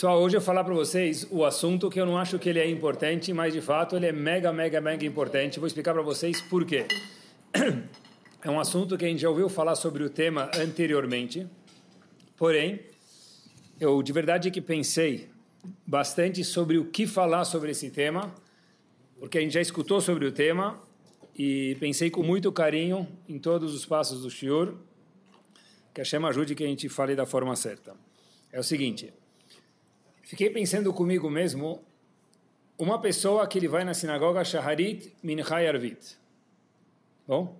Pessoal, hoje eu vou falar para vocês o assunto que eu não acho que ele é importante, mas de fato ele é mega, mega, mega importante. Vou explicar para vocês por quê. É um assunto que a gente já ouviu falar sobre o tema anteriormente, porém, eu de verdade que pensei bastante sobre o que falar sobre esse tema, porque a gente já escutou sobre o tema e pensei com muito carinho em todos os passos do senhor, que a chama ajude que a gente fale da forma certa. É o seguinte... Fiquei pensando comigo mesmo, uma pessoa que ele vai na sinagoga Shaharit Minchay Arvit. Bom?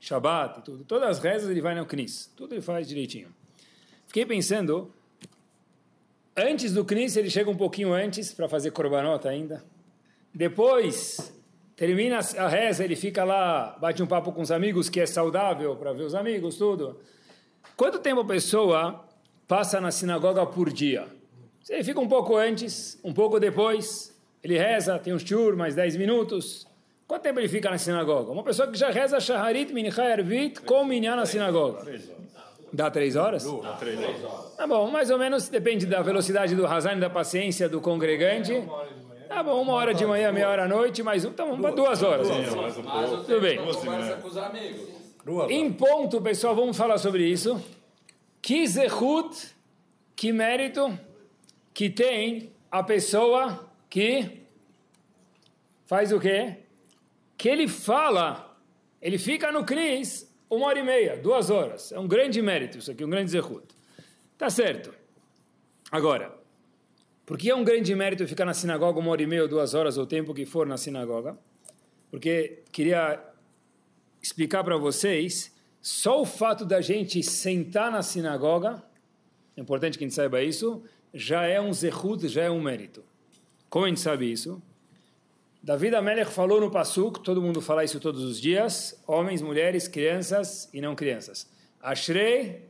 Shabbat e tudo. Todas as rezas ele vai no Knis. Tudo ele faz direitinho. Fiquei pensando, antes do Knis ele chega um pouquinho antes para fazer corbanota ainda. Depois termina a reza, ele fica lá, bate um papo com os amigos, que é saudável para ver os amigos, tudo. Quanto tempo a pessoa passa na sinagoga por dia? Se ele fica um pouco antes, um pouco depois, ele reza, tem um shiur, mais 10 minutos. Quanto tempo ele fica na sinagoga? Uma pessoa que já reza Shaharit, Minchá, Ervit, com Minyan na sinagoga. Dá três horas? Dá três horas. Tá bom, mais ou menos, depende da velocidade do razan, da paciência do congregante. Tá bom, uma hora de manhã, meia hora à noite, mais um, tá bom, duas horas. Tudo bem. Em ponto, pessoal, vamos falar sobre isso. Que zehut, que mérito que tem a pessoa que faz o quê? Que ele fala, ele fica no Cris uma hora e meia, duas horas. É um grande mérito isso aqui, um grande zerrut. Tá certo. Agora, por que é um grande mérito ficar na sinagoga uma hora e meia, duas horas, ou o tempo que for na sinagoga? Porque queria explicar para vocês, só o fato da gente sentar na sinagoga, é importante que a gente saiba isso, já é um zehut, já é um mérito. Como a gente sabe isso? David Amelech falou no Pasuk, todo mundo fala isso todos os dias, homens, mulheres, crianças e não crianças. Ashrei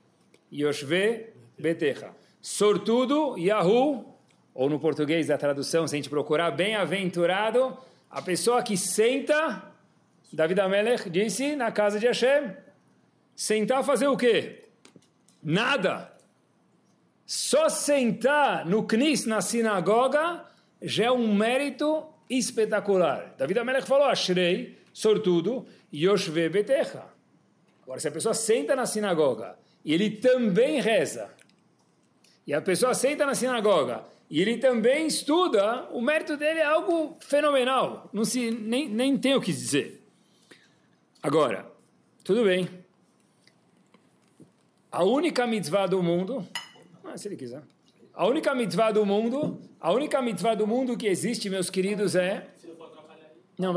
Yoshve Betecha. Sortudo, Yahoo, ou no português da tradução, se a gente procurar, bem-aventurado, a pessoa que senta, David Amelech disse, na casa de Hashem, sentar fazer o quê? Nada. Só sentar no Knis, na sinagoga, já é um mérito espetacular. Davi Amelech falou, Ashrei, sortudo, Yoshve Betecha. Agora, se a pessoa senta na sinagoga e ele também reza, e a pessoa senta na sinagoga e ele também estuda, o mérito dele é algo fenomenal. Não se, nem, nem tem o que dizer. Agora, tudo bem. A única mitzvah do mundo ah, se ele quiser. A única mitzvah do mundo, a única mitzvah do mundo que existe, meus queridos, é... Não,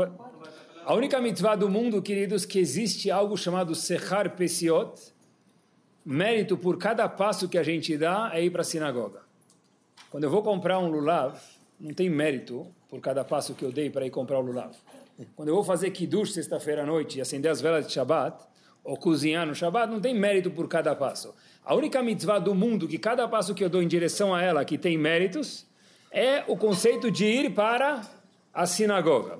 a única mitzvah do mundo, queridos, que existe algo chamado Sechar Pesiot, mérito por cada passo que a gente dá é ir para a sinagoga. Quando eu vou comprar um lulav, não tem mérito por cada passo que eu dei para ir comprar o lulav. Quando eu vou fazer kiddush sexta-feira à noite e acender as velas de Shabbat, ou cozinhar no Shabbat não tem mérito por cada passo. A única mitzvah do mundo que cada passo que eu dou em direção a ela que tem méritos é o conceito de ir para a sinagoga.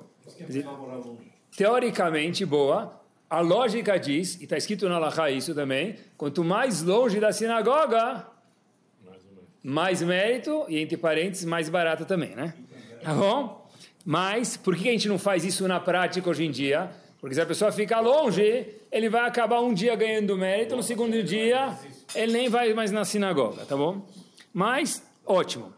Teoricamente boa, a lógica diz, e está escrito na Allahá isso também, quanto mais longe da sinagoga, mais mérito, e entre parênteses, mais barato também, né? Tá bom? Mas por que a gente não faz isso na prática hoje em dia? Porque se a pessoa fica longe, ele vai acabar um dia ganhando mérito, no segundo dia ele nem vai mais na sinagoga, tá bom? Mas, ótimo.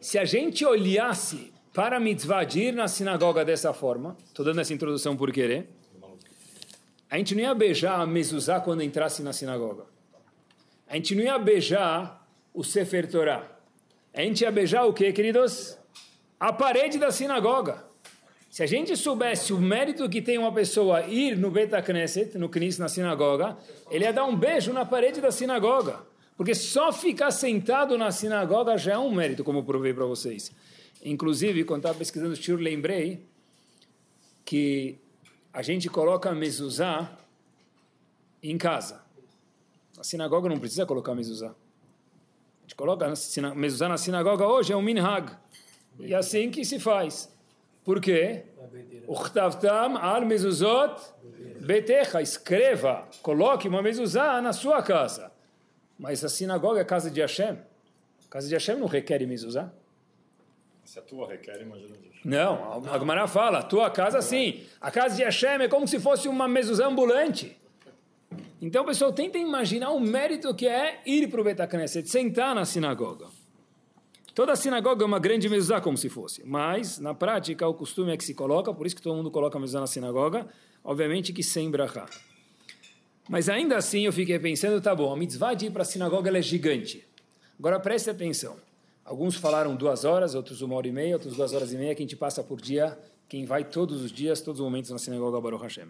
Se a gente olhasse para mitzvah de ir na sinagoga dessa forma, estou dando essa introdução por querer, a gente não ia beijar a mezuzá quando entrasse na sinagoga. A gente não ia beijar o Sefer Torah. A gente ia beijar o quê, queridos? A parede da sinagoga. Se a gente soubesse o mérito que tem uma pessoa ir no Beta Knesset, no Knis, na sinagoga, ele ia dar um beijo na parede da sinagoga. Porque só ficar sentado na sinagoga já é um mérito, como provei para vocês. Inclusive, quando estava pesquisando o tiro, lembrei que a gente coloca a mezuzá em casa. A sinagoga não precisa colocar mezuzá. A gente coloca a mezuzá na sinagoga hoje, é um minhag. E é assim que se faz. Por quê? Uchtavtam al mezuzot betecha. Escreva, coloque uma mezuzá na sua casa. Mas a sinagoga é a casa de Hashem. A casa de Hashem não requer mezuzá. Se a tua requer, imagina Deus. Não, a Gemara fala, a tua casa sim. A casa de Hashem é como se fosse uma mezuzá ambulante. Então, pessoal, tentem imaginar o mérito que é ir para o Betacneset, sentar na sinagoga. Toda sinagoga é uma grande mezuzá, como se fosse. Mas, na prática, o costume é que se coloca, por isso que todo mundo coloca a mezuzá na sinagoga, obviamente que sem brachá. Mas ainda assim eu fiquei pensando, tá bom, a mitzvah de ir para a sinagoga é gigante. Agora preste atenção. Alguns falaram duas horas, outros uma hora e meia, outros duas horas e meia, que a gente passa por dia, quem vai todos os dias, todos os momentos na sinagoga Baruch Hashem.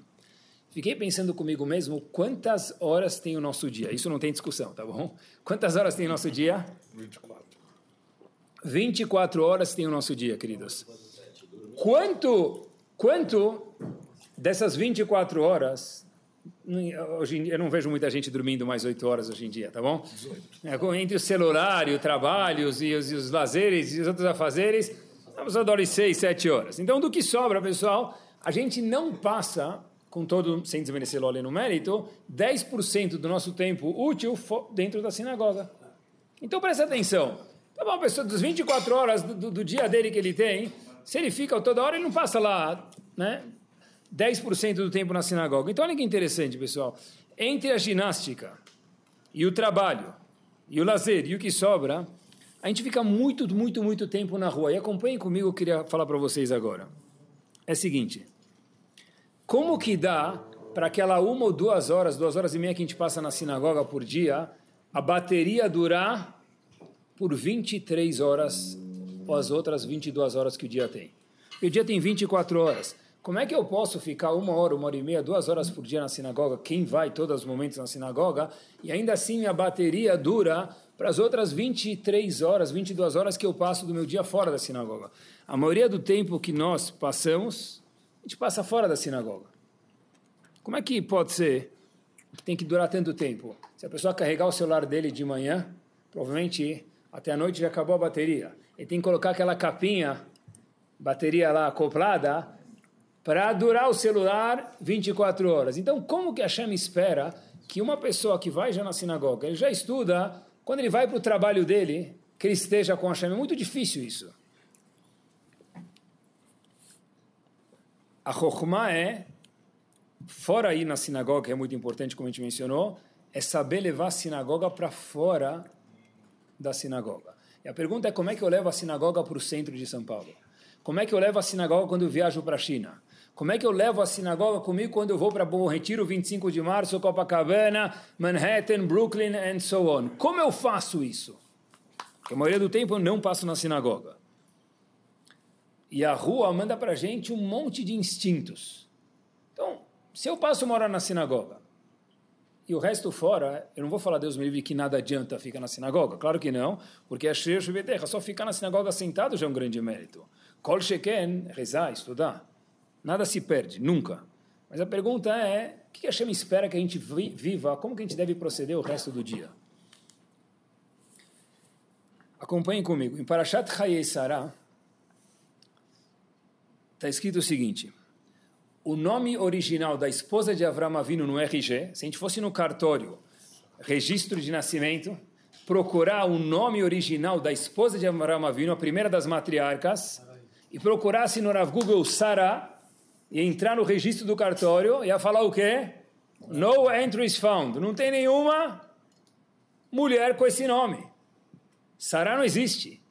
Fiquei pensando comigo mesmo quantas horas tem o nosso dia. Isso não tem discussão, tá bom? Quantas horas tem o nosso dia? 24. 24 horas tem o nosso dia, queridos. Quanto, quanto dessas 24 horas, hoje dia, eu não vejo muita gente dormindo mais 8 horas hoje em dia, tá bom? 18. É, entre o celular e o trabalho e os, e os lazeres e os outros afazeres, a pessoa dorme 6, 7 horas. Então, do que sobra, pessoal, a gente não passa, com todo, sem desmerecer o no mérito, 10% do nosso tempo útil dentro da sinagoga. Então, presta atenção. Tá bom, pessoa, dos 24 horas do, do, do dia dele que ele tem, se ele fica toda hora, ele não passa lá, né? 10% do tempo na sinagoga. Então, olha que interessante, pessoal. Entre a ginástica e o trabalho, e o lazer, e o que sobra, a gente fica muito, muito, muito tempo na rua. E acompanhem comigo, eu queria falar para vocês agora. É o seguinte: como que dá para aquela uma ou duas horas, duas horas e meia que a gente passa na sinagoga por dia, a bateria durar por 23 horas ou as outras 22 horas que o dia tem. o dia tem 24 horas. Como é que eu posso ficar uma hora, uma hora e meia, duas horas por dia na sinagoga? Quem vai todos os momentos na sinagoga? E ainda assim a bateria dura para as outras 23 horas, 22 horas que eu passo do meu dia fora da sinagoga. A maioria do tempo que nós passamos, a gente passa fora da sinagoga. Como é que pode ser que tem que durar tanto tempo? Se a pessoa carregar o celular dele de manhã, provavelmente até a noite já acabou a bateria. Ele tem que colocar aquela capinha, bateria lá acoplada, para durar o celular 24 horas. Então, como que a Hashem espera que uma pessoa que vai já na sinagoga, ele já estuda, quando ele vai para o trabalho dele, que ele esteja com a Hashem? É muito difícil isso. A Chokhmah é, fora ir na sinagoga, que é muito importante, como a gente mencionou, é saber levar a sinagoga para fora da sinagoga. E a pergunta é como é que eu levo a sinagoga para o centro de São Paulo? Como é que eu levo a sinagoga quando eu viajo para a China? Como é que eu levo a sinagoga comigo quando eu vou para Bom Retiro, 25 de março, Copacabana, Manhattan, Brooklyn and so on? Como eu faço isso? Porque a maioria do tempo eu não passo na sinagoga. E a rua manda para gente um monte de instintos. Então, se eu passo uma hora na sinagoga, e o resto fora, eu não vou falar, Deus me livre, que nada adianta ficar na sinagoga. Claro que não, porque a é terra só ficar na sinagoga sentado já é um grande mérito. Kol sheken, rezar, estudar. Nada se perde, nunca. Mas a pergunta é, o que a Shem espera que a gente viva? Como que a gente deve proceder o resto do dia? Acompanhem comigo. Em Parashat Chayei está escrito o seguinte o nome original da esposa de Avram Avinu no RG, se a gente fosse no cartório, registro de nascimento, procurar o nome original da esposa de Avram Avinu, a primeira das matriarcas, e procurasse no Rav Google Sarah, e entrar no registro do cartório, ia falar o quê? No entries found. Não tem nenhuma mulher com esse nome. Sarah não existe.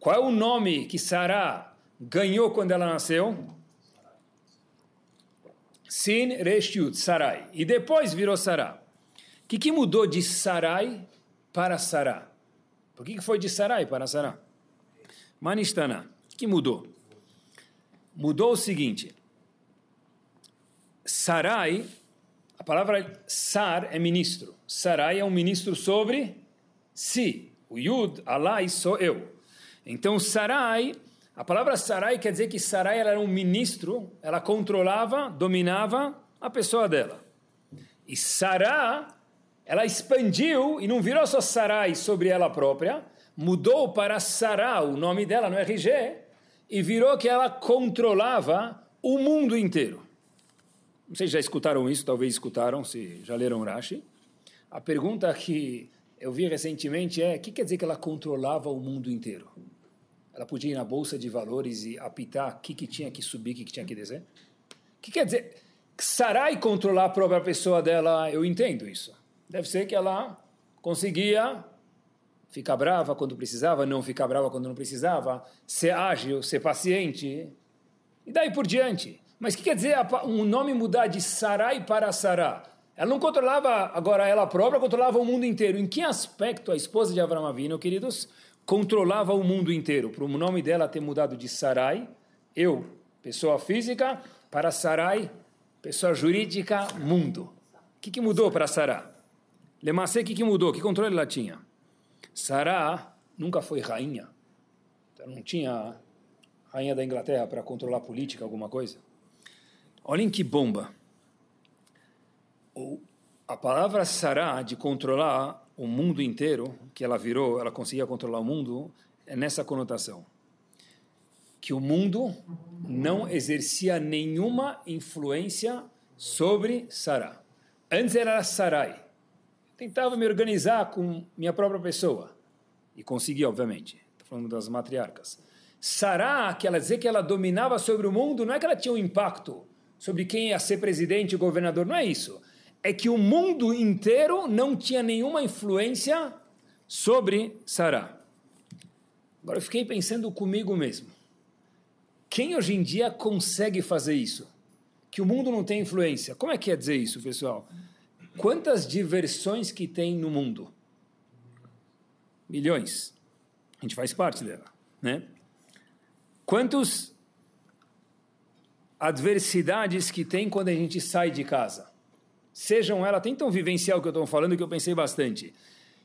Qual é o nome que Sarah ganhou quando ela nasceu? Sin Reshiut, Sarai. E depois virou Sará. O que, que mudou de Sarai para Sará? Por que, que foi de Sarai para Sará? Manistana. O que mudou? Mudou o seguinte. Sarai, a palavra Sar é ministro. Sarai é um ministro sobre si. O Yud, Alai, sou eu. Então Sarai a palavra Sarai quer dizer que Sarai era um ministro, ela controlava, dominava a pessoa dela. E Sará, ela expandiu e não virou só Sarai sobre ela própria, mudou para Sará, o nome dela no é RG, e virou que ela controlava o mundo inteiro. Vocês já escutaram isso, talvez escutaram, se já leram Rashi. A pergunta que eu vi recentemente é: o que quer dizer que ela controlava o mundo inteiro? ela podia ir na bolsa de valores e apitar o que, que tinha que subir, o que, que tinha que descer? O que quer dizer? Sarai controlar a própria pessoa dela, eu entendo isso. Deve ser que ela conseguia ficar brava quando precisava, não ficar brava quando não precisava, ser ágil, ser paciente, e daí por diante. Mas o que quer dizer um nome mudar de Sarai para Sará? Ela não controlava agora ela própria, controlava o mundo inteiro. Em que aspecto a esposa de Avram Avino, queridos, controlava o mundo inteiro. Para o nome dela ter mudado de Sarai, eu, pessoa física, para Sarai, pessoa jurídica, mundo. O que, que mudou para Sará? Lemacê, o que, que mudou? Que controle ela tinha? Sará nunca foi rainha. Ela não tinha rainha da Inglaterra para controlar política, alguma coisa. Olhem que bomba. A palavra Sará, de controlar o mundo inteiro, que ela virou, ela conseguia controlar o mundo, é nessa conotação. Que o mundo não exercia nenhuma influência sobre Sarah. Antes era Sarai. Tentava me organizar com minha própria pessoa. E consegui, obviamente. Estou falando das matriarcas. Sará, que ela dizer que ela dominava sobre o mundo, não é que ela tinha um impacto sobre quem ia ser presidente e governador, não é isso é que o mundo inteiro não tinha nenhuma influência sobre Sará. Agora eu fiquei pensando comigo mesmo. Quem hoje em dia consegue fazer isso? Que o mundo não tem influência. Como é que quer é dizer isso, pessoal? Quantas diversões que tem no mundo? Milhões. A gente faz parte dela, né? Quantos adversidades que tem quando a gente sai de casa? sejam elas, tem tão vivencial que eu estou falando que eu pensei bastante,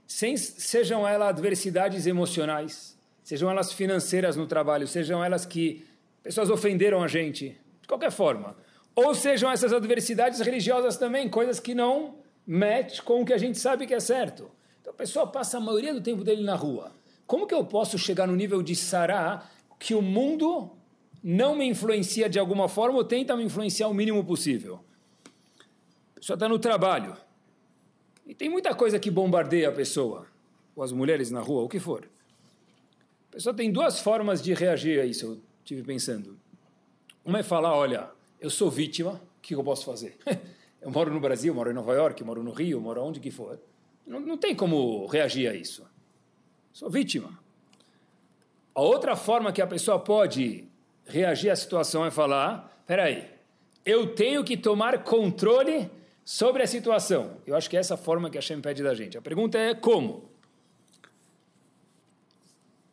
Sem, sejam elas adversidades emocionais, sejam elas financeiras no trabalho, sejam elas que pessoas ofenderam a gente, de qualquer forma, ou sejam essas adversidades religiosas também, coisas que não match com o que a gente sabe que é certo. Então a pessoa passa a maioria do tempo dele na rua. Como que eu posso chegar no nível de sará que o mundo não me influencia de alguma forma ou tenta me influenciar o mínimo possível? pessoa está no trabalho. E tem muita coisa que bombardeia a pessoa, ou as mulheres na rua, ou o que for. A pessoa tem duas formas de reagir a isso, eu estive pensando. Uma é falar: olha, eu sou vítima, o que eu posso fazer? eu moro no Brasil, moro em Nova York, moro no Rio, moro onde que for. Não, não tem como reagir a isso. Sou vítima. A outra forma que a pessoa pode reagir à situação é falar: peraí, eu tenho que tomar controle sobre a situação. Eu acho que é essa forma que a Shem pede da gente. A pergunta é como?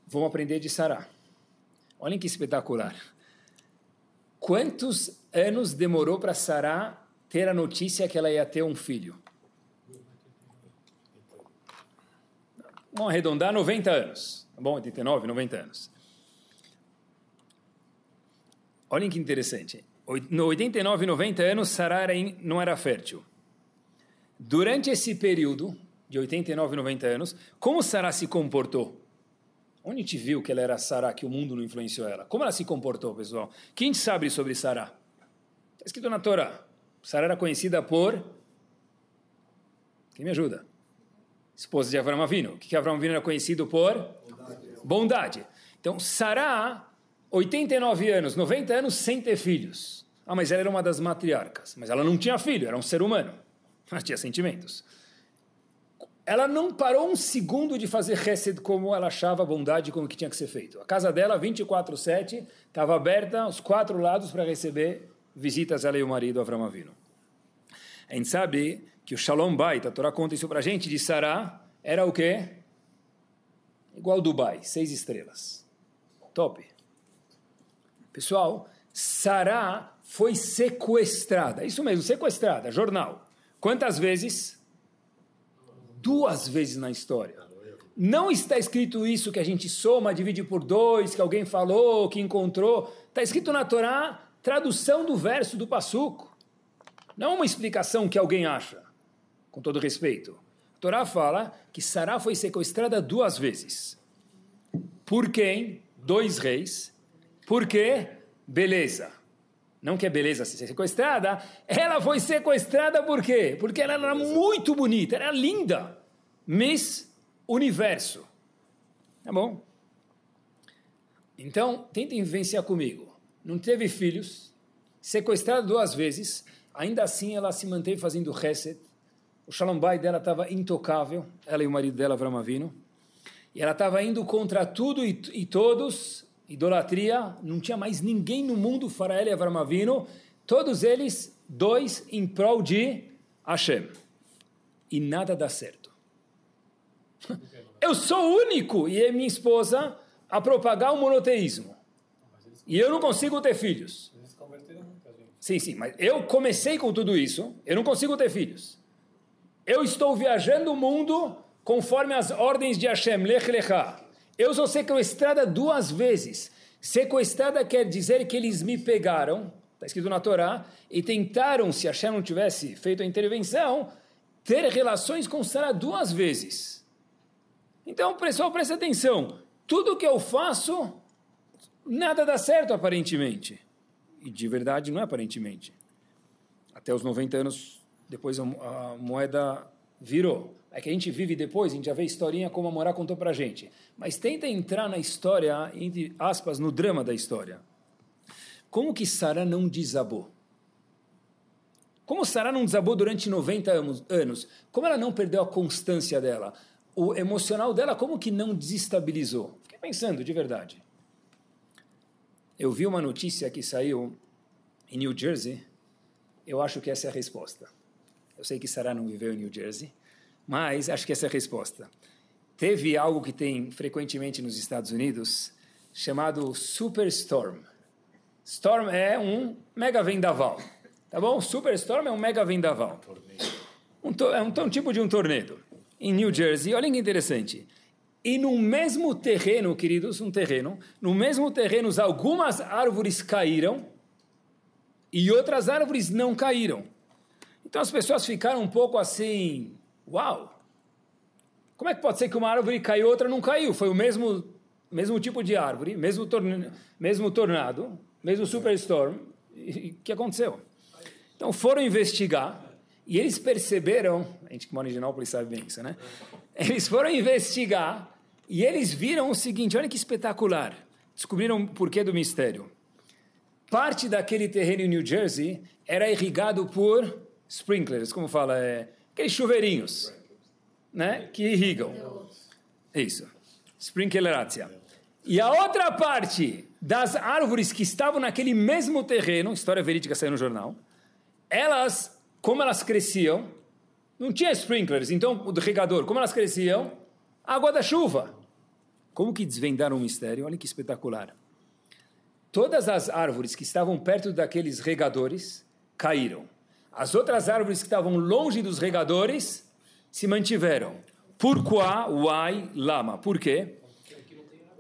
Vamos aprender de Sará. Olhem que espetacular. Quantos anos demorou para Sará ter a notícia que ela ia ter um filho? Vamos arredondar 90 anos. Tá bom? 89, 90 anos. Olhem que interessante no 89 e 90 anos, Sarara não era fértil. Durante esse período, de 89 e 90 anos, como Sarah se comportou? Onde te viu que ela era Sarah, que o mundo não influenciou ela? Como ela se comportou, pessoal? Quem sabe sobre Sarah? Está escrito na Torá. Sarah era conhecida por... Quem me ajuda? Esposa de Avram Avino. O que, que Avram Avino era conhecido por? Bondade. Bondade. Então, Sarah 89 anos, 90 anos sem ter filhos. Ah, mas ela era uma das matriarcas. Mas ela não tinha filho, era um ser humano. mas tinha sentimentos. Ela não parou um segundo de fazer chesed como ela achava bondade, como que tinha que ser feito. A casa dela, 24-7, estava aberta aos quatro lados para receber visitas, ela e o marido, Avram Avino. A gente sabe que o Shalom Bait, a Torá conta isso para a gente, de Sará, era o quê? Igual Dubai, seis estrelas. Top. Pessoal, Sará foi sequestrada. Isso mesmo, sequestrada, jornal. Quantas vezes? Duas vezes na história. Não está escrito isso que a gente soma, divide por dois, que alguém falou, que encontrou. Está escrito na Torá, tradução do verso do Passuco. Não é uma explicação que alguém acha, com todo respeito. A Torá fala que Sará foi sequestrada duas vezes. Por quem? Dois reis, porque beleza. Não que é beleza ser sequestrada, ela foi sequestrada por quê? Porque ela era muito bonita, era linda. Miss Universo. Tá bom? Então, tentem vivenciar comigo. Não teve filhos, sequestrada duas vezes, ainda assim ela se manteve fazendo reset. O Shalom dela estava intocável, ela e o marido dela, Vramavino. E ela estava indo contra tudo e, e todos, idolatria, não tinha mais ninguém no mundo fora e Avramavino, todos eles dois em prol de Hashem. E nada dá certo. Eu sou o único, e é minha esposa, a propagar o monoteísmo. E eu não consigo ter filhos. Sim, sim, mas eu comecei com tudo isso, eu não consigo ter filhos. Eu estou viajando o mundo conforme as ordens de Hashem, Lech Lechá. Eu sou sequestrada duas vezes. Sequestrada quer dizer que eles me pegaram, está escrito na Torá, e tentaram, se Hashem não tivesse feito a intervenção, ter relações com Sara duas vezes. Então, pessoal, presta atenção. Tudo que eu faço, nada dá certo aparentemente. E de verdade não é aparentemente. Até os 90 anos depois a moeda virou. É que a gente vive depois, a gente já vê historinha como a Morá contou pra gente. Mas tenta entrar na história, entre aspas, no drama da história. Como que Sara não desabou? Como Sara não desabou durante 90 anos? Como ela não perdeu a constância dela? O emocional dela, como que não desestabilizou? Fiquei pensando, de verdade. Eu vi uma notícia que saiu em New Jersey. Eu acho que essa é a resposta. Eu sei que Sara não viveu em New Jersey, mas acho que essa é a resposta. Teve algo que tem frequentemente nos Estados Unidos chamado superstorm. Storm é um mega vendaval, tá bom? Superstorm é um mega vendaval. Um é um, um tipo de um tornado. Em New Jersey, olha que interessante. E no mesmo terreno, queridos, um terreno, no mesmo terreno algumas árvores caíram e outras árvores não caíram. Então as pessoas ficaram um pouco assim, Uau! Como é que pode ser que uma árvore caiu e outra não caiu? Foi o mesmo, mesmo tipo de árvore, mesmo, torne, mesmo tornado, mesmo superstorm. O que aconteceu? Então foram investigar e eles perceberam. A gente que mora em Ginópolis sabe bem isso, né? Eles foram investigar e eles viram o seguinte: olha que espetacular. Descobriram o porquê do mistério. Parte daquele terreno em New Jersey era irrigado por sprinklers, como fala, é, aqueles chuveirinhos né, que irrigam. Isso. Sprinklerácia. E a outra parte das árvores que estavam naquele mesmo terreno, história verídica saiu no jornal, elas, como elas cresciam, não tinha sprinklers, então o regador, como elas cresciam? Água da chuva. Como que desvendaram o mistério? Olha que espetacular. Todas as árvores que estavam perto daqueles regadores caíram. As outras árvores que estavam longe dos regadores se mantiveram. Por qua, uai, lama. Por quê?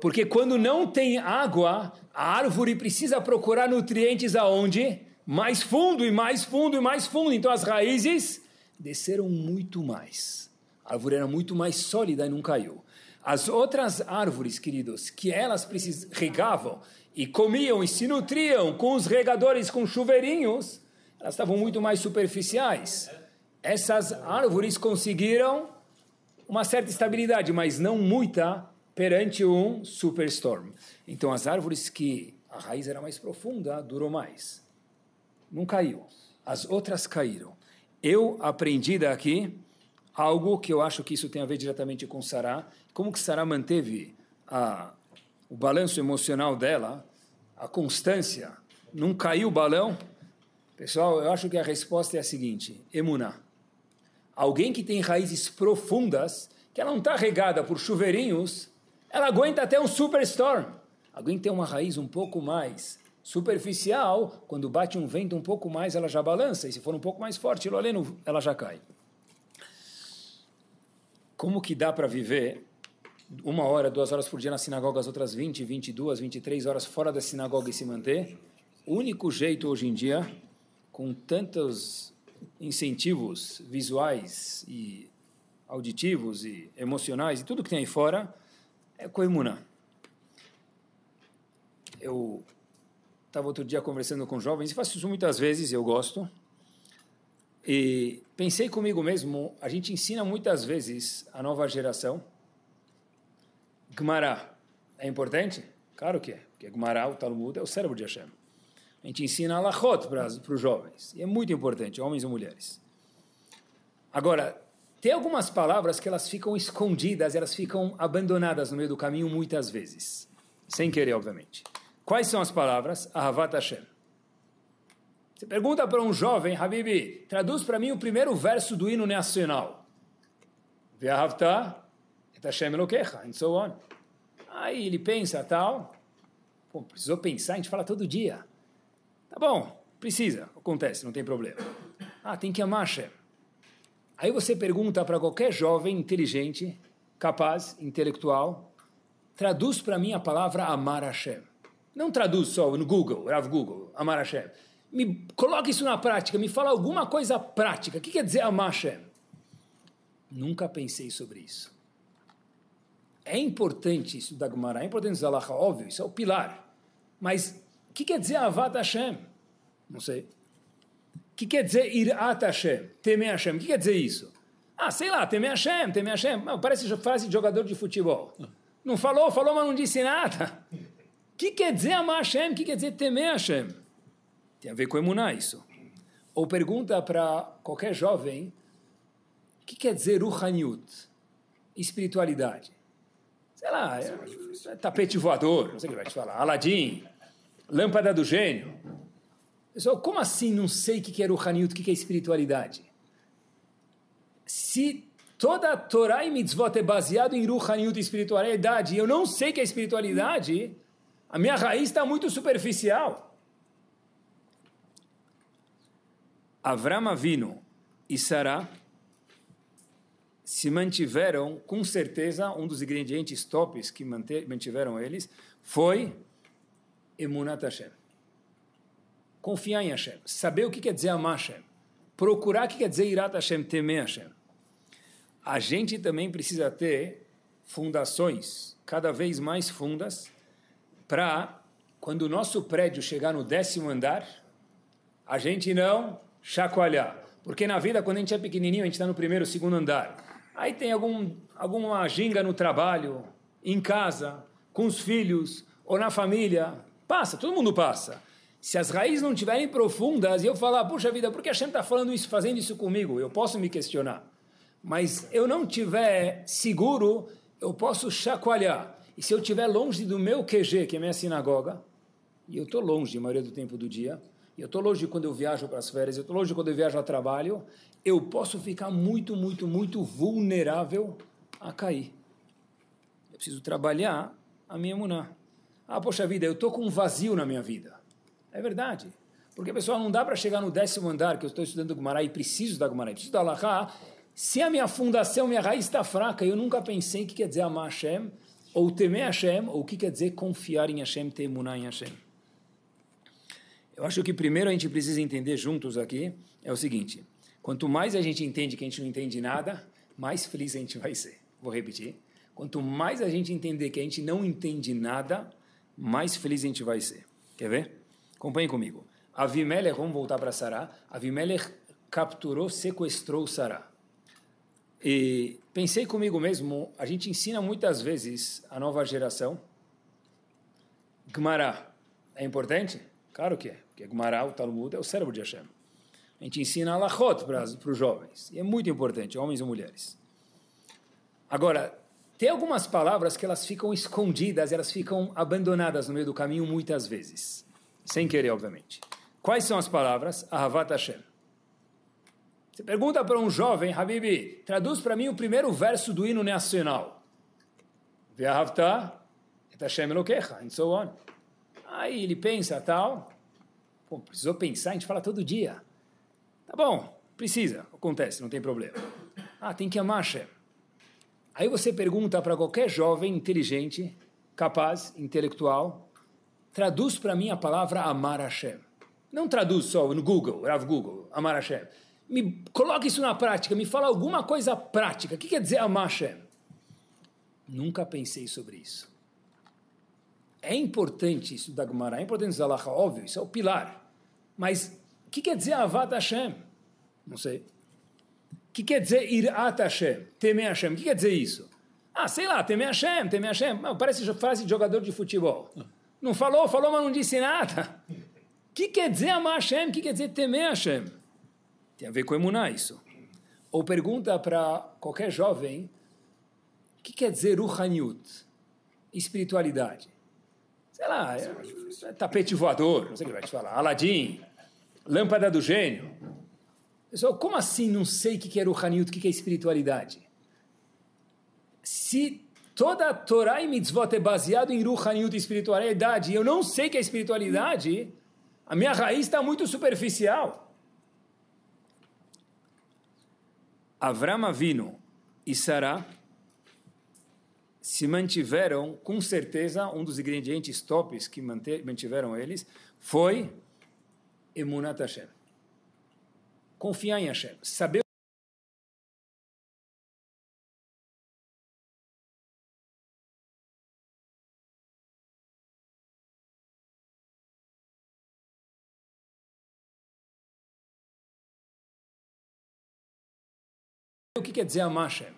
Porque quando não tem água, a árvore precisa procurar nutrientes aonde? Mais fundo e mais fundo e mais fundo. Então as raízes desceram muito mais. A árvore era muito mais sólida e não caiu. As outras árvores, queridos, que elas precis... regavam e comiam e se nutriam com os regadores, com chuveirinhos, elas estavam muito mais superficiais. Essas árvores conseguiram uma certa estabilidade, mas não muita perante um superstorm. Então as árvores que a raiz era mais profunda, durou mais. Não caiu. As outras caíram. Eu aprendi daqui algo que eu acho que isso tem a ver diretamente com Sarah. Como que Sarah manteve a, o balanço emocional dela, a constância. Não caiu o balão, Pessoal, eu acho que a resposta é a seguinte: emuná. Alguém que tem raízes profundas, que ela não está regada por chuveirinhos, ela aguenta até um superstorm. Alguém que tem uma raiz um pouco mais superficial, quando bate um vento um pouco mais, ela já balança, e se for um pouco mais forte, loleno, ela já cai. Como que dá para viver uma hora, duas horas por dia na sinagoga, as outras 20, 22, 23 horas fora da sinagoga e se manter? O único jeito hoje em dia com tantos incentivos visuais e auditivos e emocionais e tudo que tem aí fora é coimuna. Eu estava outro dia conversando com jovens e faço isso muitas vezes, eu gosto. E pensei comigo mesmo, a gente ensina muitas vezes a nova geração Gmará. é importante? Claro que é, porque Gmará, o Talmud, é o cérebro de Hashem. A gente ensina alahot para, para os jovens. E é muito importante, homens e mulheres. Agora, tem algumas palavras que elas ficam escondidas, elas ficam abandonadas no meio do caminho muitas vezes. Sem querer, obviamente. Quais são as palavras? Ahavat Hashem. Você pergunta para um jovem, Habib, traduz para mim o primeiro verso do hino nacional. Ve'ahavta et Hashem Elokecha, and so on. Aí ele pensa, tal. Pô, precisou pensar, a gente fala todo dia. Tá bom, precisa, acontece, não tem problema. Ah, tem que amar Hashem. Aí você pergunta para qualquer jovem inteligente, capaz, intelectual, traduz para mim a palavra amar Hashem. Não traduz só no Google, Rav Google, amar Hashem. Me coloque isso na prática, me fala alguma coisa prática. O que quer dizer amar Hashem? Nunca pensei sobre isso. É importante estudar Gemara, é importante usar óbvio, isso é o pilar. Mas o que quer dizer Avat Hashem? Não sei. O que quer dizer Irat Hashem? Temer Hashem. O que quer dizer isso? Ah, sei lá, temer Hashem, temer Hashem. Parece frase de jogador de futebol. Não falou, falou, mas não disse nada. O que quer dizer amar Hashem? O que quer dizer temer Hashem? Tem a ver com emuná isso. Ou pergunta para qualquer jovem, o que quer dizer Ruhaniut? Espiritualidade. Sei lá, é, é tapete voador, não sei o que vai te falar. Aladim, Lâmpada do gênio. Pessoal, como assim não sei o que é Ruhaniut, o que é espiritualidade? Se toda a Torá e Mitzvot é baseado em Ruhaniut e espiritualidade, e eu não sei o que é espiritualidade, a minha raiz está muito superficial. Avram Avino e Sará se mantiveram, com certeza, um dos ingredientes tops que mantiveram eles foi Emunat Hashem. Confiar em Hashem. Saber o que quer dizer amar Hashem. Procurar o que quer dizer irat Hashem, temer Hashem. A gente também precisa ter fundações cada vez mais fundas para, quando o nosso prédio chegar no décimo andar, a gente não chacoalhar. Porque na vida, quando a gente é pequenininho, a gente está no primeiro, segundo andar. Aí tem algum, alguma ginga no trabalho, em casa, com os filhos ou na família, Passa, todo mundo passa. Se as raízes não estiverem profundas e eu falar, puxa vida, por que a gente está falando isso, fazendo isso comigo? Eu posso me questionar. Mas eu não tiver seguro, eu posso chacoalhar. E se eu estiver longe do meu QG, que é minha sinagoga, e eu estou longe a maioria do tempo do dia, e eu estou longe quando eu viajo para as férias, eu estou longe quando eu viajo a trabalho, eu posso ficar muito, muito, muito vulnerável a cair. Eu preciso trabalhar a minha muná. Ah, poxa vida, eu estou com um vazio na minha vida. É verdade. Porque, pessoal, não dá para chegar no décimo andar, que eu estou estudando Gumará e preciso da Gumará, preciso da Allahá, se a minha fundação, minha raiz está fraca, eu nunca pensei o que quer dizer amar Hashem, ou temer Hashem, ou o que quer dizer confiar em Hashem, temunar em Hashem. Eu acho que primeiro a gente precisa entender juntos aqui é o seguinte: quanto mais a gente entende que a gente não entende nada, mais feliz a gente vai ser. Vou repetir. Quanto mais a gente entender que a gente não entende nada, mais feliz a gente vai ser. Quer ver? Acompanhe comigo. Avimelech, vamos voltar para Sará. Avimelech capturou, sequestrou Sará. E pensei comigo mesmo, a gente ensina muitas vezes a nova geração. Gmará é importante? Claro que é, porque Gmará, o Talmud, é o cérebro de Hashem. A gente ensina Alachot para os jovens, e é muito importante, homens e mulheres. Agora, tem algumas palavras que elas ficam escondidas, elas ficam abandonadas no meio do caminho muitas vezes. Sem querer, obviamente. Quais são as palavras? Ahavat Hashem. Você pergunta para um jovem, Habib, traduz para mim o primeiro verso do hino nacional. Ve'ahavta et Hashem Elokecha, and so on. Aí ele pensa, tal. Pô, precisou pensar, a gente fala todo dia. Tá bom, precisa, acontece, não tem problema. Ah, tem que amar Hashem. Aí você pergunta para qualquer jovem inteligente, capaz, intelectual, traduz para mim a palavra amar Hashem. Não traduz só no Google, Rav Google, amar Hashem. Me coloca isso na prática, me fala alguma coisa prática. O que quer dizer amar Hashem? Nunca pensei sobre isso. É importante isso da Gemara, é importante Zalacha, óbvio, isso é o pilar. Mas o que quer dizer Avat Hashem? Não sei que quer dizer irat Hashem, temer Hashem? O que quer dizer isso? Ah, sei lá, temer Hashem, temer Hashem. Não, parece frase de jogador de futebol. Não falou, falou, mas não disse nada. O que quer dizer amar Hashem? O que quer dizer temer Hashem? Tem a ver com emuná isso. Ou pergunta para qualquer jovem, o que quer dizer Ruhaniut? Espiritualidade. Sei lá, é, é tapete voador, não sei o que vai te falar. Aladim, lâmpada do gênio. Pessoal, como assim não sei o que é o o que é espiritualidade? Se toda a Torá e Mitzvot é baseado em Ruhaniut e espiritualidade, e eu não sei o que é espiritualidade, a minha raiz está muito superficial. Avram Avino e Sará se mantiveram, com certeza, um dos ingredientes tops que mantiveram eles foi Emunat Hashem confiar em Hashem, saber O que quer dizer amar Hashem?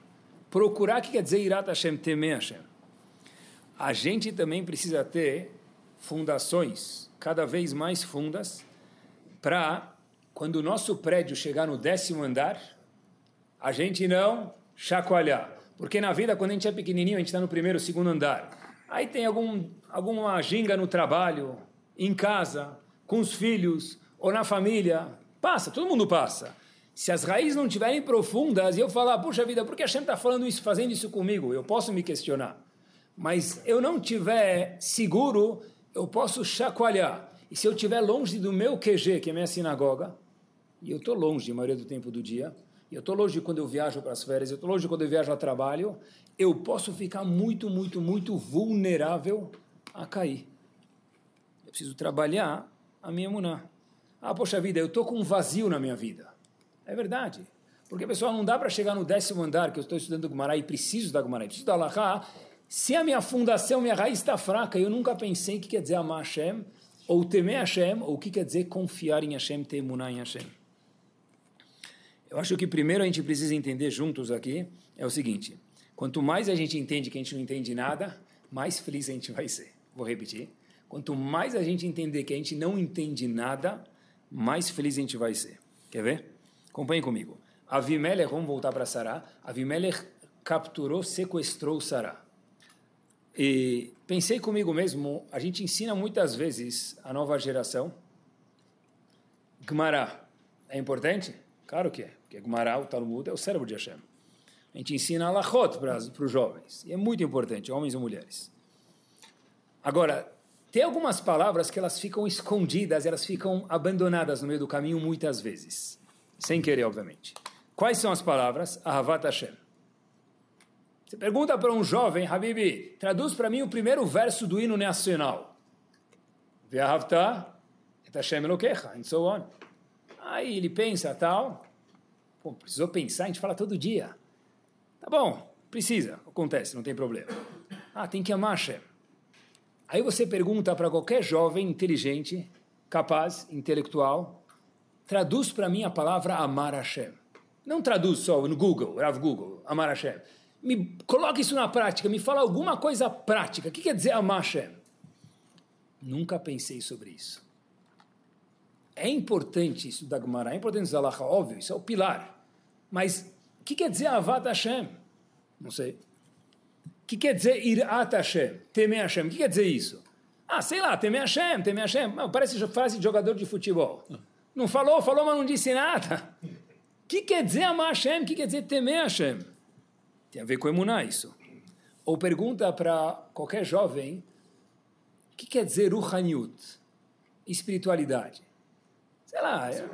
Procurar o que quer dizer irat Hashem, temer Hashem. A gente também precisa ter fundações, cada vez mais fundas, para quando o nosso prédio chegar no décimo andar, a gente não chacoalhar. Porque na vida, quando a gente é pequenininho, a gente está no primeiro, segundo andar. Aí tem algum, alguma ginga no trabalho, em casa, com os filhos ou na família. Passa, todo mundo passa. Se as raízes não estiverem profundas e eu falar, puxa vida, por que a gente está falando isso, fazendo isso comigo? Eu posso me questionar. Mas eu não tiver seguro, eu posso chacoalhar. E se eu estiver longe do meu QG, que é minha sinagoga, e eu estou longe, a maioria do tempo do dia. E eu estou longe quando eu viajo para as férias, eu estou longe quando eu viajo a trabalho. Eu posso ficar muito, muito, muito vulnerável a cair. Eu preciso trabalhar a minha muná. Ah, poxa vida, eu estou com um vazio na minha vida. É verdade. Porque, pessoal, não dá para chegar no décimo andar, que eu estou estudando Gumará e preciso da Gumará, preciso da Laha, se a minha fundação, minha raiz está fraca, eu nunca pensei o que quer dizer amar Hashem, ou temer Hashem, ou o que quer dizer confiar em Hashem, ter muná em Hashem. Eu acho que primeiro a gente precisa entender juntos aqui é o seguinte: quanto mais a gente entende que a gente não entende nada, mais feliz a gente vai ser. Vou repetir. Quanto mais a gente entender que a gente não entende nada, mais feliz a gente vai ser. Quer ver? Acompanhe comigo. Avimelech, vamos voltar para Sará. Avimelech capturou, sequestrou Sará. E pensei comigo mesmo, a gente ensina muitas vezes a nova geração. Gmará, é importante? Claro que é, porque Gumará, o Talmud, é o cérebro de Hashem. A gente ensina Alachot para, para os jovens, e é muito importante, homens ou mulheres. Agora, tem algumas palavras que elas ficam escondidas, elas ficam abandonadas no meio do caminho muitas vezes. Sem querer, obviamente. Quais são as palavras? Ahavat Hashem. Você pergunta para um jovem, Habibi, traduz para mim o primeiro verso do hino nacional. Ve'ahavta et Hashem Elokecha, and so on. Aí ele pensa tal. Pô, precisou pensar, a gente fala todo dia. Tá bom, precisa, acontece, não tem problema. Ah, tem que amar Hashem. Aí você pergunta para qualquer jovem inteligente, capaz, intelectual, traduz para mim a palavra amar Hashem. Não traduz só no Google, Rav Google, amar Hashem. Me coloca isso na prática, me fala alguma coisa prática. O que quer dizer amar Hashem? Nunca pensei sobre isso. É importante da Gemara, é importante Zalacha, óbvio, isso é o pilar. Mas o que quer dizer Avat Hashem? Não sei. O que quer dizer Irat Hashem? Temer Hashem. O que quer dizer isso? Ah, sei lá, temer Hashem, temer Hashem. Parece frase de jogador de futebol. Não falou, falou, mas não disse nada. O que quer dizer amar Hashem? O que quer dizer temer Hashem? Tem a ver com emuná isso. Ou pergunta para qualquer jovem, o que quer dizer Ruhaniut? Espiritualidade sei lá, é,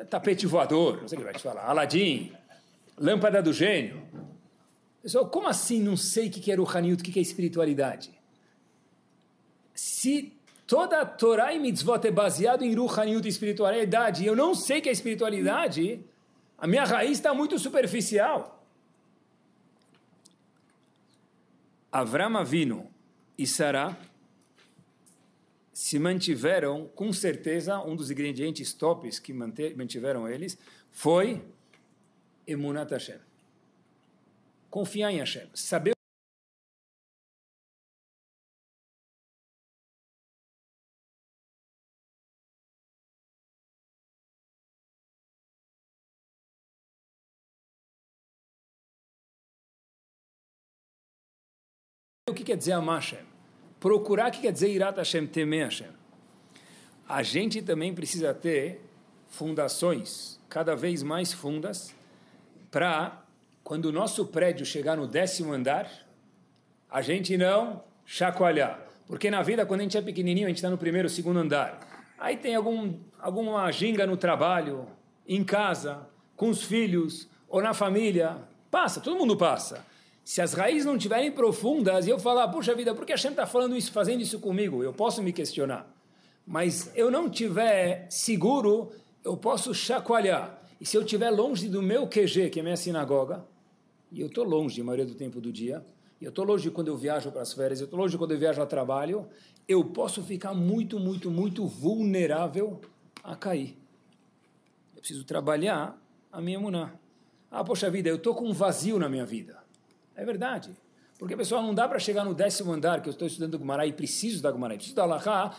é tapete voador, não sei o que vai te falar, Aladim, lâmpada do gênio. Pessoal, como assim não sei o que é o Haniut, o que é espiritualidade? Se toda a Torá e Mitzvot é baseado em Ruhaniut espiritualidade, e eu não sei o que é espiritualidade, a minha raiz está muito superficial. Avram Avino e Sarah se mantiveram, com certeza, um dos ingredientes tops que mantiveram eles foi Emunat Hashem. Confiar em Hashem. Saber o que quer dizer amar Hashem? Procurar, o que quer dizer Irat Hashem, temer Hashem? A gente também precisa ter fundações cada vez mais fundas para, quando o nosso prédio chegar no décimo andar, a gente não chacoalhar. Porque na vida, quando a gente é pequenininho, a gente está no primeiro, segundo andar. Aí tem algum, alguma ginga no trabalho, em casa, com os filhos ou na família. Passa, todo mundo passa se as raízes não estiverem profundas e eu falar, puxa vida, por que a Hashem está falando isso, fazendo isso comigo? Eu posso me questionar. Mas eu não tiver seguro, eu posso chacoalhar. E se eu estiver longe do meu QG, que é minha sinagoga, e eu estou longe a maioria do tempo do dia, eu estou longe quando eu viajo para as férias, eu estou longe quando eu viajo a trabalho, eu posso ficar muito, muito, muito vulnerável a cair. Eu preciso trabalhar a minha muná. Ah, poxa vida, eu estou com um vazio na minha vida. É verdade. Porque, pessoal, não dá para chegar no décimo andar, que eu estou estudando Gumará e preciso da Gumará, preciso da Alahá,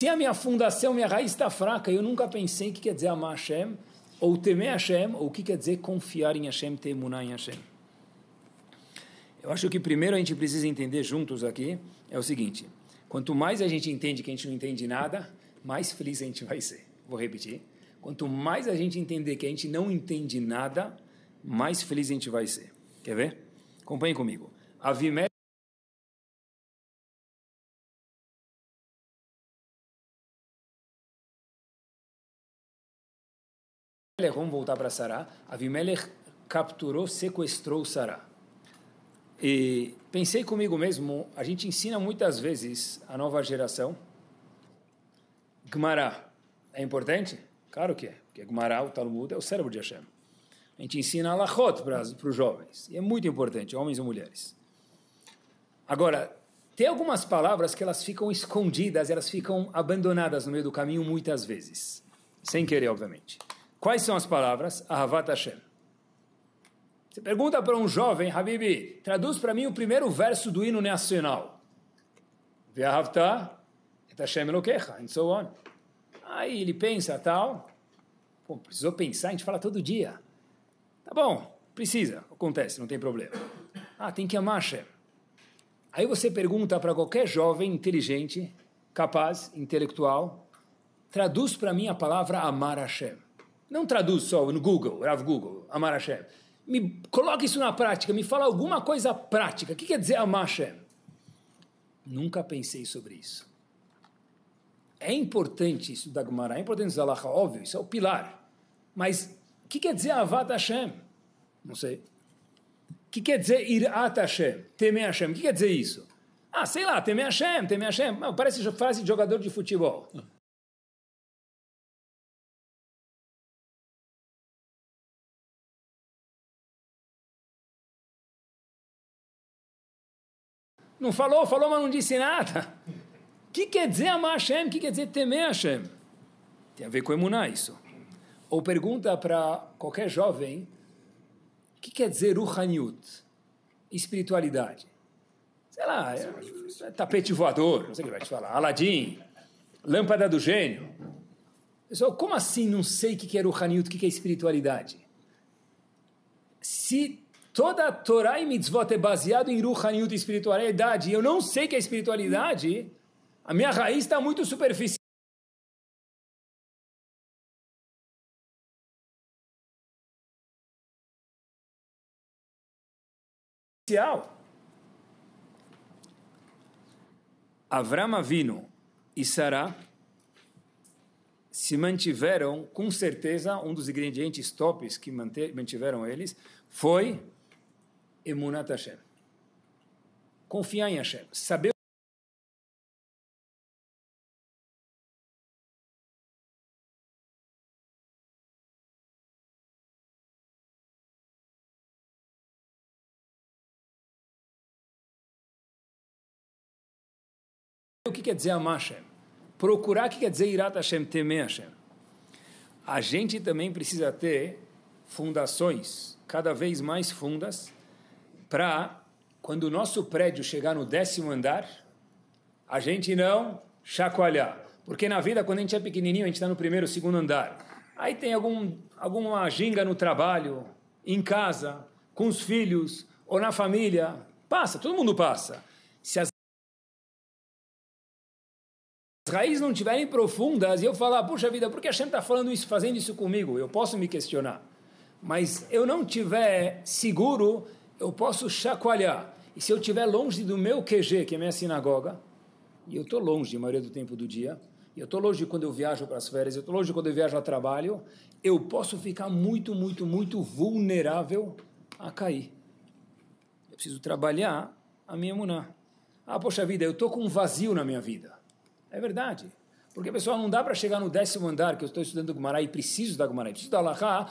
Se a minha fundação, minha raiz está fraca, eu nunca pensei o que quer dizer amar Hashem, ou temer Hashem, ou o que quer dizer confiar em Hashem, temunar em Hashem. Eu acho que primeiro a gente precisa entender juntos aqui é o seguinte: quanto mais a gente entende que a gente não entende nada, mais feliz a gente vai ser. Vou repetir. Quanto mais a gente entender que a gente não entende nada, mais feliz a gente vai ser. Quer ver? Acompanhe comigo. Vimé vamos voltar para Sará. Avimelech capturou, sequestrou Sará. E pensei comigo mesmo, a gente ensina muitas vezes a nova geração. Gmará é importante? Claro que é, porque Gmará, o Talmud, é o cérebro de Hashem. A gente ensina Alachot para, para os jovens, e é muito importante, homens e mulheres. Agora, tem algumas palavras que elas ficam escondidas, elas ficam abandonadas no meio do caminho muitas vezes. Sem querer, obviamente. Quais são as palavras? Ahavat Hashem. Você pergunta para um jovem, Habib, traduz para mim o primeiro verso do hino nacional. Ve'ahavta et Hashem Elokecha, and so on. Aí ele pensa, tal. Pô, precisou pensar, a gente fala todo dia. Tá bom, precisa, acontece, não tem problema. Ah, tem que amar Hashem. Aí você pergunta para qualquer jovem inteligente, capaz, intelectual, traduz para mim a palavra amar Hashem. Não traduz só no Google, Rav Google, Amar Hashem. Me coloca isso na prática, me fala alguma coisa prática. O que quer dizer Amar Hashem? Nunca pensei sobre isso. É importante da Gemara, é importante estudar Lacha, óbvio, isso é o pilar. Mas o que quer dizer Avat Hashem? Não sei. O que quer dizer Irat Hashem? Temer Hashem. O que quer dizer isso? Ah, sei lá, temer Hashem, temer Hashem. Parece frase de jogador de futebol. Ah. Não falou, falou, mas não disse nada. O que quer dizer amar Hashem? O que quer dizer temer Hashem? Tem a ver com emunar isso. Ou pergunta para qualquer jovem, o que quer dizer Ruhaniut? Espiritualidade. Sei lá, é, é, é tapete voador, não sei o que vai te falar. Aladim, lâmpada do gênio. Pessoal, como assim não sei o que é Ruhaniut, o que é espiritualidade? Se Toda a Torá e mitzvot é baseado em Ruhaniut, espiritualidade. Eu não sei que a é espiritualidade, a minha raiz está muito superficial. Avram Avino e Sarah se mantiveram, com certeza, um dos ingredientes tops que mantiveram eles foi Emunat Hashem. Confiar em Hashem. Saber o que quer dizer amar Hashem. Procurar o que quer dizer irat Hashem, temer Hashem. A gente também precisa ter fundações cada vez mais fundas para, quando o nosso prédio chegar no décimo andar, a gente não chacoalhar. Porque na vida, quando a gente é pequenininho, a gente está no primeiro, segundo andar. Aí tem algum, alguma ginga no trabalho, em casa, com os filhos ou na família. Passa, todo mundo passa. Se as raízes não estiverem profundas e eu falar, puxa vida, por que a gente está falando isso, fazendo isso comigo? Eu posso me questionar. Mas eu não tiver seguro eu posso chacoalhar. E se eu estiver longe do meu QG, que é a minha sinagoga, e eu estou longe a maioria do tempo do dia, e eu estou longe quando eu viajo para as férias, eu estou longe quando eu viajo a trabalho, eu posso ficar muito, muito, muito vulnerável a cair. Eu preciso trabalhar a minha muná. Ah, poxa vida, eu estou com um vazio na minha vida. É verdade. Porque, pessoal, não dá para chegar no décimo andar, que eu estou estudando Gumará e preciso da Gumará, preciso da Alahá,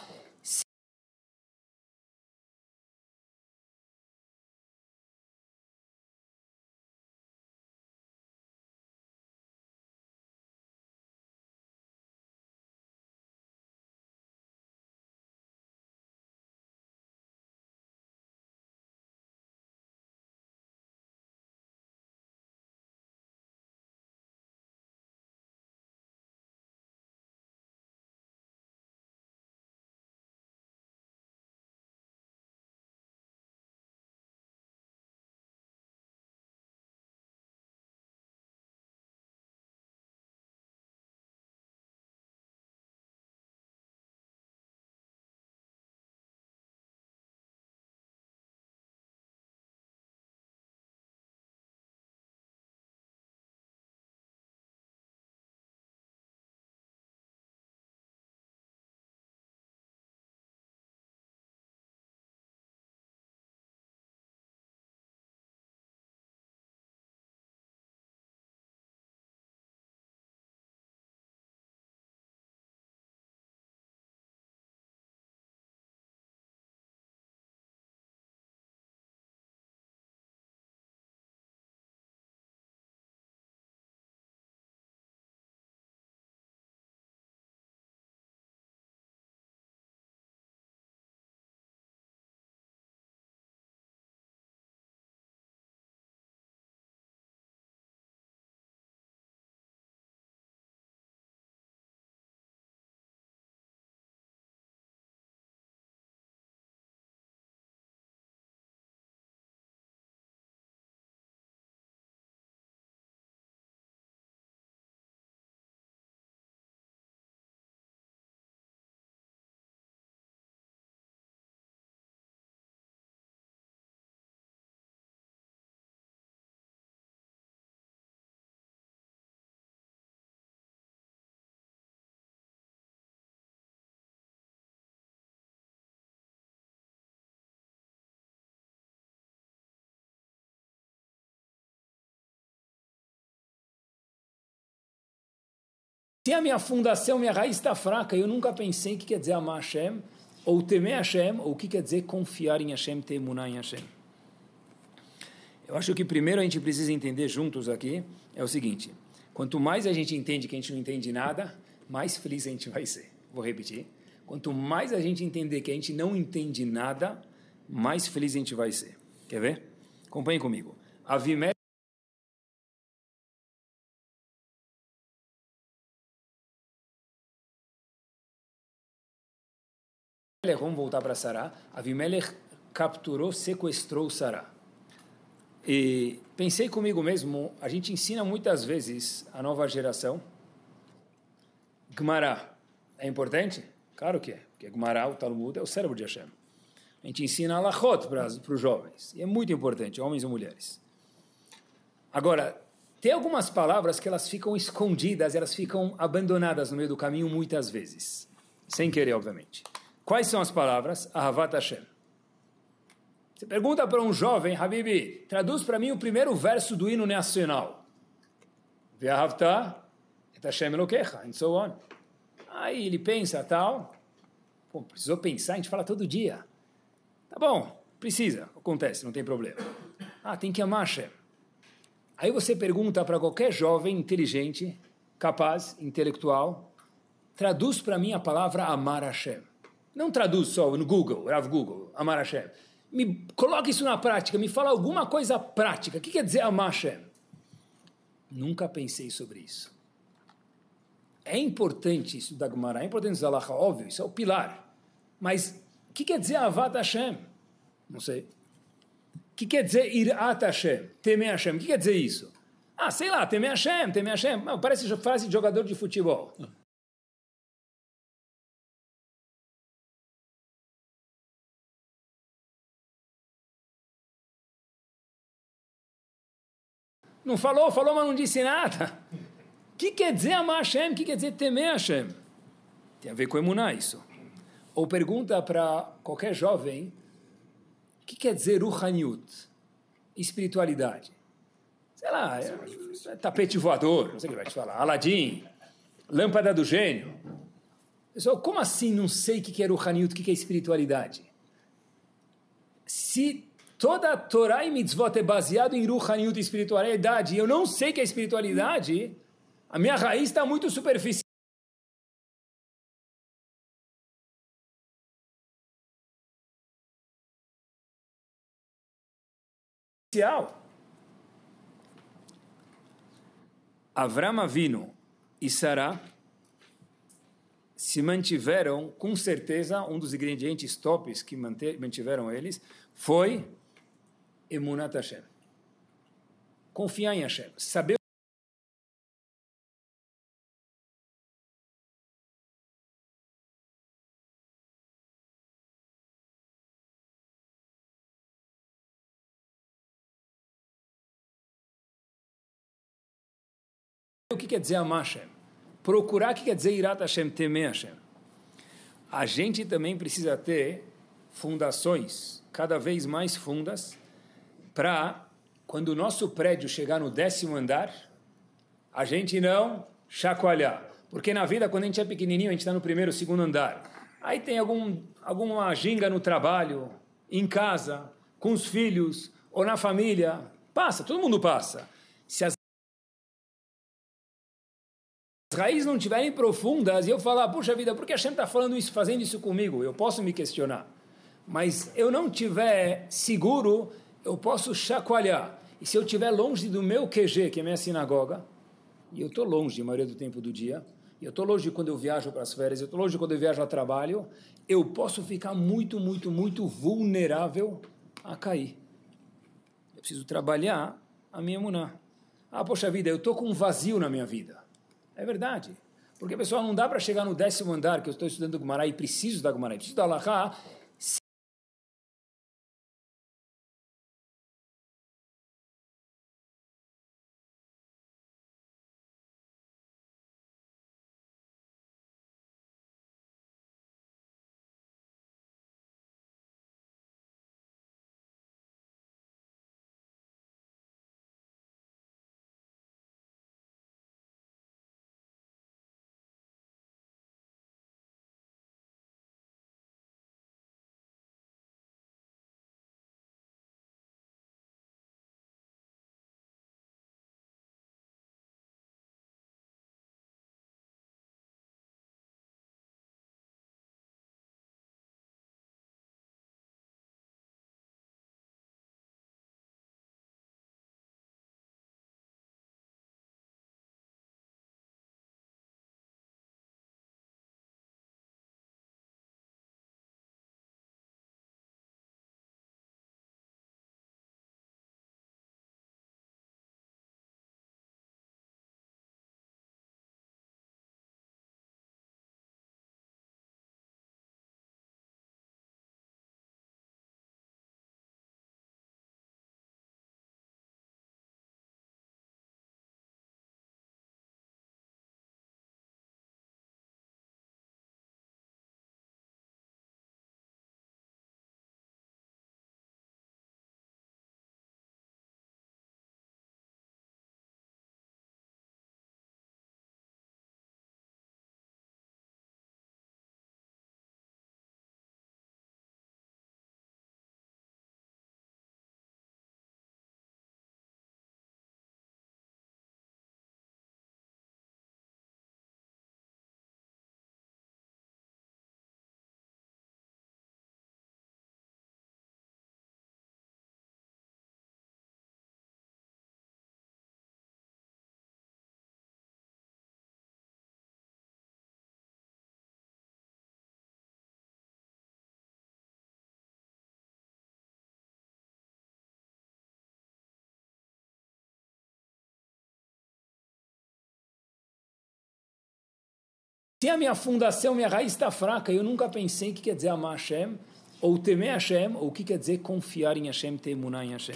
Se a minha fundação, minha raiz está fraca, eu nunca pensei o que quer dizer amar Hashem, ou temer Hashem, ou o que quer dizer confiar em Hashem, temunar em Hashem. Eu acho que primeiro a gente precisa entender juntos aqui é o seguinte: quanto mais a gente entende que a gente não entende nada, mais feliz a gente vai ser. Vou repetir: quanto mais a gente entender que a gente não entende nada, mais feliz a gente vai ser. Quer ver? Acompanhe comigo. Vimé Avimelech, vamos voltar para Sará. Avimelech capturou, sequestrou Sará. E pensei comigo mesmo, a gente ensina muitas vezes a nova geração. Gmará é importante? Claro que é, porque Gmará, o Talmud, é o cérebro de Hashem. A gente ensina Alachot para os jovens, e é muito importante, homens e mulheres. Agora, tem algumas palavras que elas ficam escondidas, elas ficam abandonadas no meio do caminho muitas vezes. Sem querer, obviamente. Quais são as palavras? Ahavat Hashem. Você pergunta para um jovem, Habibi, traduz para mim o primeiro verso do hino nacional. Ve'ahavta et Hashem Elokecha, and so on. Aí ele pensa, tal. Pô, precisou pensar, a gente fala todo dia. Tá bom, precisa, acontece, não tem problema. Ah, tem que amar Hashem. Aí você pergunta para qualquer jovem inteligente, capaz, intelectual, traduz para mim a palavra amar Hashem. Não traduz só no Google, Rav Google, Amar Hashem. Me coloca isso na prática, me fala alguma coisa prática. O que quer dizer Amar Hashem? Nunca pensei sobre isso. É importante estudar Gemara, é importante Zalacha, óbvio, isso é o pilar. Mas o que quer dizer Avat Hashem? Não sei. O que quer dizer Irat Hashem? Temer Hashem, o que quer dizer isso? Ah, sei lá, temer Hashem, temer Hashem. Parece frase de jogador de futebol. Ah. Não falou, falou, mas não disse nada. O que quer dizer amar Hashem? O que quer dizer temer Hashem? Tem a ver com emuná isso. Ou pergunta para qualquer jovem, o que quer dizer Ruhaniut? Espiritualidade. Sei lá, é, é tapete voador, não sei o que vai te falar, Aladim, lâmpada do gênio. Pessoal, como assim não sei o que é Ruhaniut, o que é espiritualidade? Se Toda a Torá e Mitzvot é baseado em Ruhaniut, espiritualidade. E eu não sei que é espiritualidade, a minha raiz está muito superficial. Avram Avino e Sarah se mantiveram, com certeza, um dos ingredientes tops que mantiveram eles foi Emunat Hashem. Confiar em Hashem. Saber O que quer dizer amar Hashem? Procurar, o que quer dizer irat Hashem, temer Hashem? A gente também precisa ter fundações cada vez mais fundas para, quando o nosso prédio chegar no décimo andar, a gente não chacoalhar. Porque na vida, quando a gente é pequenininho, a gente está no primeiro, segundo andar. Aí tem algum, alguma ginga no trabalho, em casa, com os filhos ou na família. Passa, todo mundo passa. Se as raízes não estiverem profundas e eu falar, puxa vida, por que a gente está falando isso, fazendo isso comigo? Eu posso me questionar. Mas eu não tiver seguro eu posso chacoalhar. E se eu estiver longe do meu QG, que é minha sinagoga, e eu estou longe a maioria do tempo do dia, e eu estou longe quando eu viajo para as férias, eu estou longe quando eu viajo a trabalho, eu posso ficar muito, muito, muito vulnerável a cair. Eu preciso trabalhar a minha muná. Ah, poxa vida, eu estou com um vazio na minha vida. É verdade. Porque, pessoal, não dá para chegar no décimo andar, que eu estou estudando Gumará e preciso da Gumará, preciso da Allahá, Se a minha fundação, minha raiz está fraca, eu nunca pensei o que quer dizer amar Hashem, ou temer Hashem, ou o que quer dizer confiar em Hashem, temunar em Hashem.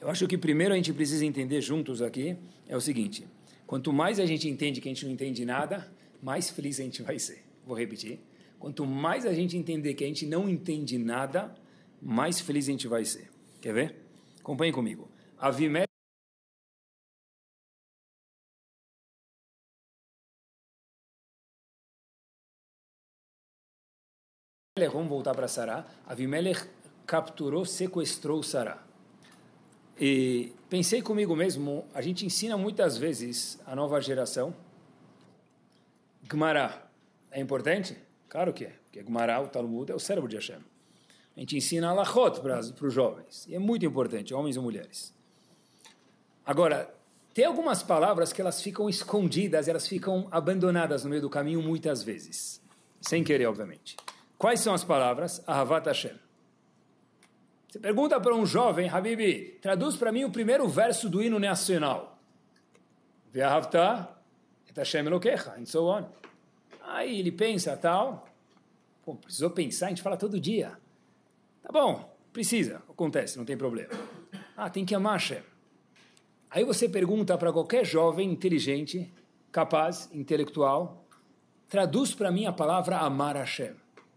Eu acho que primeiro a gente precisa entender juntos aqui é o seguinte: quanto mais a gente entende que a gente não entende nada, mais feliz a gente vai ser. Vou repetir. Quanto mais a gente entender que a gente não entende nada, mais feliz a gente vai ser. Quer ver? Acompanhe comigo. Vimé vamos voltar para Sará. Avimelech capturou, sequestrou Sará. E pensei comigo mesmo, a gente ensina muitas vezes a nova geração. Gmará é importante? Claro que é, porque Gmará, o Talmud, é o cérebro de Hashem. A gente ensina Alachot para, para os jovens, e é muito importante, homens e mulheres. Agora, tem algumas palavras que elas ficam escondidas, elas ficam abandonadas no meio do caminho muitas vezes. Sem querer, obviamente. Quais são as palavras? Ahavat Hashem. Você pergunta para um jovem, Habib, traduz para mim o primeiro verso do hino nacional. Ve'ahavta et Hashem Elokecha, and so on. Aí ele pensa, tal. Pô, precisou pensar, a gente fala todo dia. Tá bom, precisa, acontece, não tem problema. Ah, tem que amar Hashem. Aí você pergunta para qualquer jovem inteligente, capaz, intelectual, traduz para mim a palavra amar Hashem.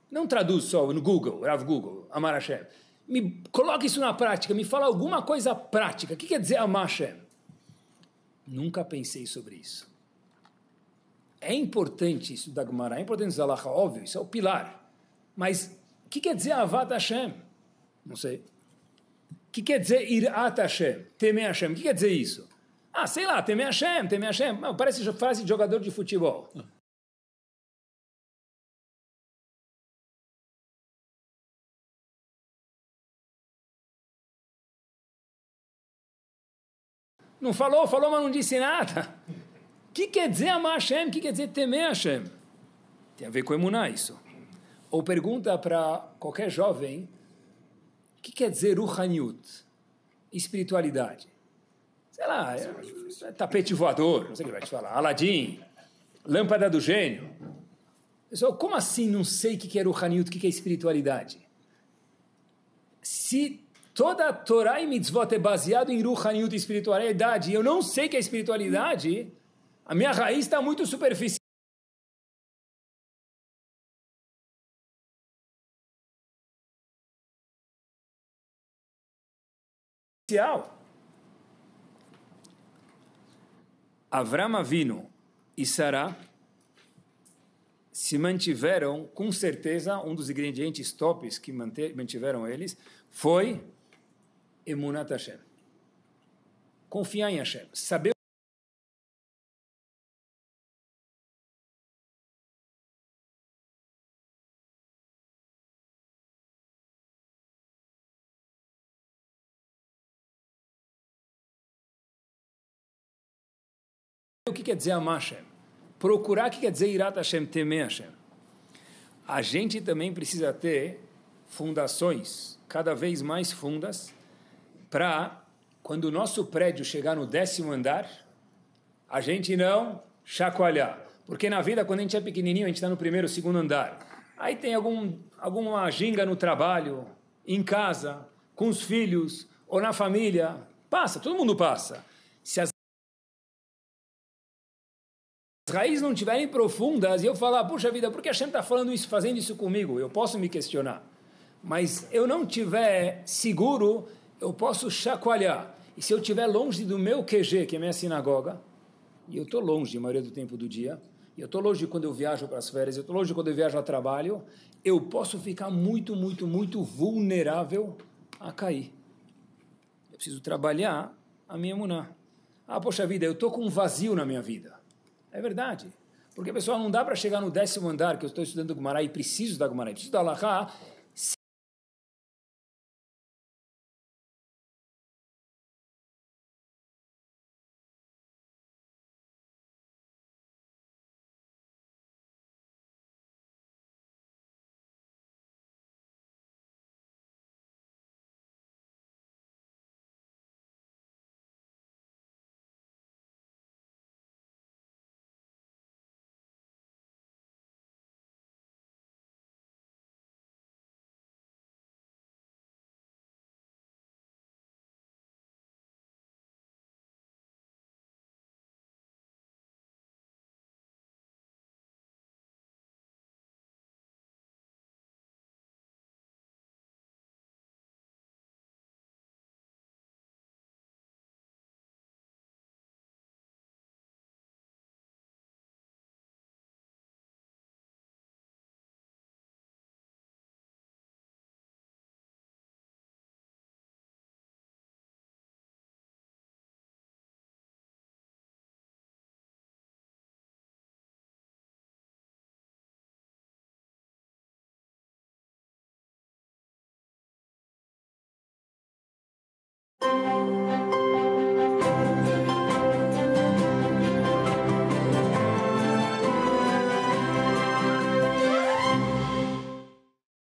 Não traduz só no Google, Rav Google, Amar Hashem. Me coloca isso na prática, me fala alguma coisa prática. O que quer dizer Amar Hashem? Nunca pensei sobre isso. É importante isso da Gemara, é importante estudar Lacha, óbvio, isso é o pilar. Mas o que quer dizer Avat Hashem? Não sei. O que quer dizer Irat Hashem? Temer Hashem. O que quer dizer isso? Ah, sei lá, temer Hashem, temer Hashem. Parece frase de jogador de futebol. Ah. Não falou, falou, mas não disse nada. O que quer dizer amar Hashem? O que quer dizer temer Hashem? Tem a ver com emuná isso. Ou pergunta para qualquer jovem, o que quer dizer Ruhaniut? Espiritualidade. Sei lá, é, é, é tapete voador, não sei o que vai te falar. Aladim, lâmpada do gênio. Pessoal, como assim não sei o que é Ruhaniut, o que é espiritualidade? Se Toda a Torá e Mitzvot é baseado em Ruhaniut, espiritualidade. É e eu não sei que a é espiritualidade, a minha raiz está muito superficial. Avram Avino e Sará se mantiveram, com certeza, um dos ingredientes tops que mantiveram eles foi Emunat Hashem. Confiar em Hashem. Saber O que quer dizer amar Hashem? Procurar o que quer dizer irat Hashem, temer Hashem. A gente também precisa ter fundações cada vez mais fundas para, quando o nosso prédio chegar no décimo andar, a gente não chacoalhar. Porque na vida, quando a gente é pequenininho, a gente está no primeiro, segundo andar. Aí tem algum, alguma ginga no trabalho, em casa, com os filhos ou na família. Passa, todo mundo passa. Se as as raízes não estiverem profundas e eu falar, puxa vida, por que a gente está falando isso, fazendo isso comigo? Eu posso me questionar. Mas eu não tiver seguro eu posso chacoalhar. E se eu estiver longe do meu QG, que é minha sinagoga, e eu estou longe a maioria do tempo do dia, e eu estou longe quando eu viajo para as férias, eu estou longe quando eu viajo a trabalho, eu posso ficar muito, muito, muito vulnerável a cair. Eu preciso trabalhar a minha muná. Ah, poxa vida, eu estou com um vazio na minha vida. É verdade. Porque, pessoal, não dá para chegar no décimo andar, que eu estou estudando Gumará e preciso da Gumará, preciso da Lahá,